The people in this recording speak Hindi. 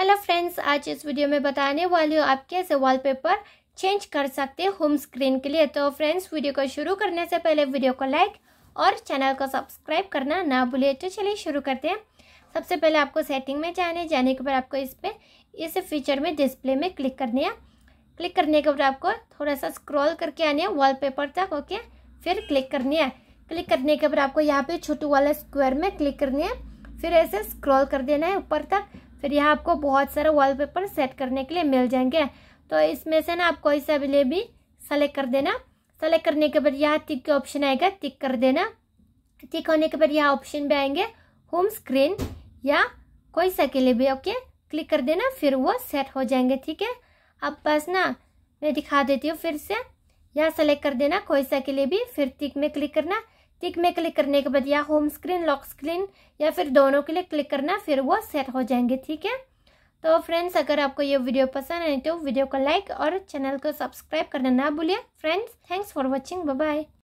हेलो फ्रेंड्स आज इस वीडियो में बताने वाली हूँ आप कैसे वॉलपेपर चेंज कर सकते हैं होम स्क्रीन के लिए तो फ्रेंड्स वीडियो को शुरू करने से पहले वीडियो को लाइक और चैनल को सब्सक्राइब करना ना भूलिए तो चलिए शुरू करते हैं सबसे पहले आपको सेटिंग में जाने जाने के बाद आपको इस पर इस फीचर में डिस्प्ले में क्लिक करनी है क्लिक करने के बाद आपको थोड़ा सा स्क्रॉल करके आनी है पेपर तक ओके फिर क्लिक करनी है क्लिक करने के बाद आपको यहाँ पे छोटू वाला स्क्वायर में क्लिक करनी है फिर ऐसे स्क्रॉल कर देना है ऊपर तक फिर यहाँ आपको बहुत सारे वॉलपेपर सेट करने के लिए मिल जाएंगे तो इसमें से ना आप कोई सा भी भी सेलेक्ट कर देना सेलेक्ट करने के बाद यहाँ टिक के ऑप्शन आएगा टिक कर देना टिक होने के बाद यहाँ ऑप्शन भी आएंगे होम स्क्रीन या कोई सा के लिए भी ओके क्लिक कर देना फिर वो सेट हो जाएंगे ठीक है अब बस ना मैं दिखा देती हूँ फिर से यहाँ सेलेक्ट कर देना कोई सा के लिए भी फिर टिक में क्लिक करना टिक में क्लिक करने के बाद या होम स्क्रीन लॉक स्क्रीन या फिर दोनों के लिए क्लिक करना फिर वो सेट हो जाएंगे ठीक है तो फ्रेंड्स अगर आपको ये वीडियो पसंद आए तो वीडियो को लाइक और चैनल को सब्सक्राइब करना ना भूलिए friends thanks for watching bye